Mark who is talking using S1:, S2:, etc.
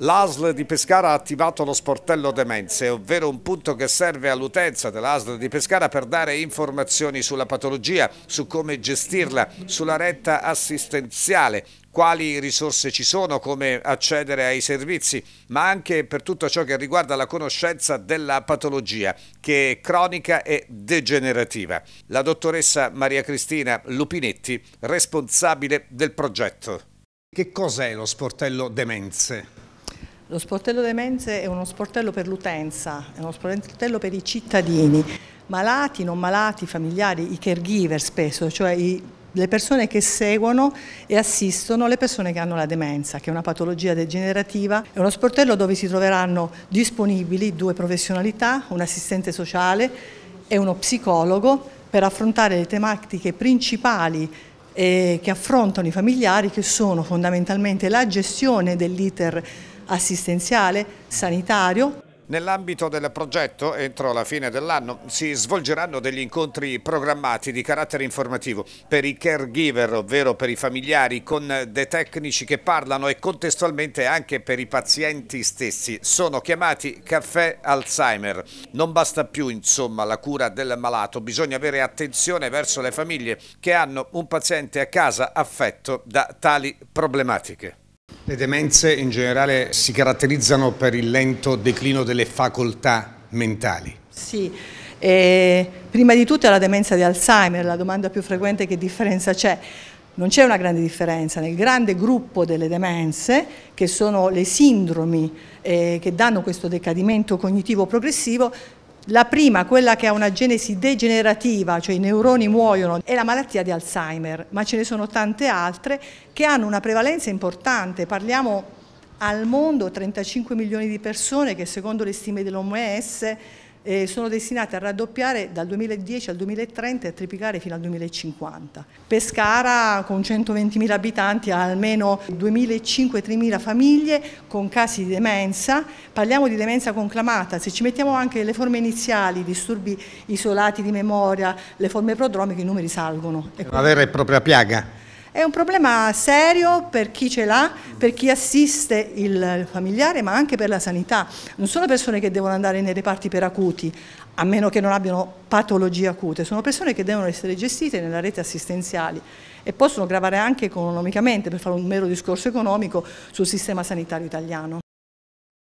S1: L'ASL di Pescara ha attivato lo sportello demenze, ovvero un punto che serve all'utenza dell'ASL di Pescara per dare informazioni sulla patologia, su come gestirla, sulla retta assistenziale, quali risorse ci sono, come accedere ai servizi, ma anche per tutto ciò che riguarda la conoscenza della patologia, che è cronica e degenerativa. La dottoressa Maria Cristina Lupinetti, responsabile del progetto. Che cos'è lo sportello demenze?
S2: Lo sportello delle mense è uno sportello per l'utenza, è uno sportello per i cittadini, malati, non malati, familiari, i caregiver spesso, cioè i, le persone che seguono e assistono le persone che hanno la demenza, che è una patologia degenerativa. È uno sportello dove si troveranno disponibili due professionalità, un assistente sociale e uno psicologo per affrontare le tematiche principali eh, che affrontano i familiari, che sono fondamentalmente la gestione dell'iter assistenziale, sanitario.
S1: Nell'ambito del progetto, entro la fine dell'anno, si svolgeranno degli incontri programmati di carattere informativo per i caregiver, ovvero per i familiari, con dei tecnici che parlano e contestualmente anche per i pazienti stessi. Sono chiamati caffè Alzheimer. Non basta più, insomma, la cura del malato, bisogna avere attenzione verso le famiglie che hanno un paziente a casa affetto da tali problematiche. Le demenze in generale si caratterizzano per il lento declino delle facoltà mentali.
S2: Sì, eh, prima di tutto è la demenza di Alzheimer, la domanda più frequente è che differenza c'è. Non c'è una grande differenza nel grande gruppo delle demenze, che sono le sindromi eh, che danno questo decadimento cognitivo progressivo, la prima, quella che ha una genesi degenerativa, cioè i neuroni muoiono, è la malattia di Alzheimer, ma ce ne sono tante altre che hanno una prevalenza importante. Parliamo al mondo 35 milioni di persone che secondo le stime dell'OMS eh, sono destinate a raddoppiare dal 2010 al 2030 e a triplicare fino al 2050. Pescara con 120.000 abitanti ha almeno 2.500-3.000 famiglie con casi di demenza, parliamo di demenza conclamata, se ci mettiamo anche le forme iniziali, disturbi isolati di memoria, le forme prodromiche i numeri salgono. È una vera e
S1: propria piaga.
S2: È un problema serio per chi ce l'ha, per chi assiste il familiare, ma anche per la sanità. Non sono persone che devono andare nei reparti per acuti, a meno che non abbiano patologie acute, sono persone che devono essere gestite nella rete assistenziale e possono gravare anche economicamente, per fare un mero discorso economico, sul sistema sanitario italiano.